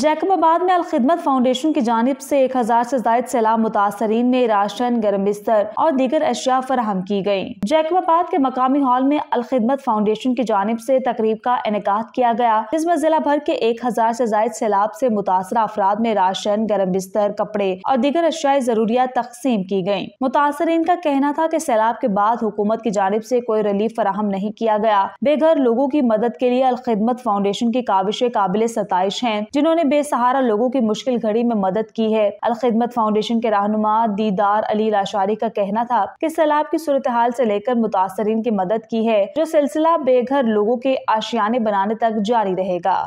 जैकबाबाद में अलखदमत फाउंडेशन की जानब ऐसी एक हज़ार ऐसी जायद सैलाब मुतासरीन में राशन गर्म बिस्तर और दीगर अशिया फराहम की गयी जैकबाबाद के मकामी हॉल में अलखदमत फाउंडेशन की जानब ऐसी तकरीब का इनका किया गया जिसमें जिला भर के एक हज़ार ऐसी जायद सैलाब ऐसी मुतासर अफराद में राशन गर्म बिस्तर कपड़े और दीगर अशियाई जरूरियात तकसीम की गयी मुतासरीन का कहना था की सैलाब के बाद हुकूमत की जानब ऐसी कोई रिलीफ फराहम नहीं किया गया बेघर लोगों की मदद के लिए अलखदमत फाउंडेशन की काबिश काबिल सतश है जिन्होंने बेसहारा लोगों की मुश्किल घड़ी में मदद की है अल खिदमत फाउंडेशन के रहनुमा दीदार अली लाशारी का कहना था कि सैलाब की सूरत हाल ऐसी लेकर मुतासरीन की मदद की है जो सिलसिला बेघर लोगों के आशियाने बनाने तक जारी रहेगा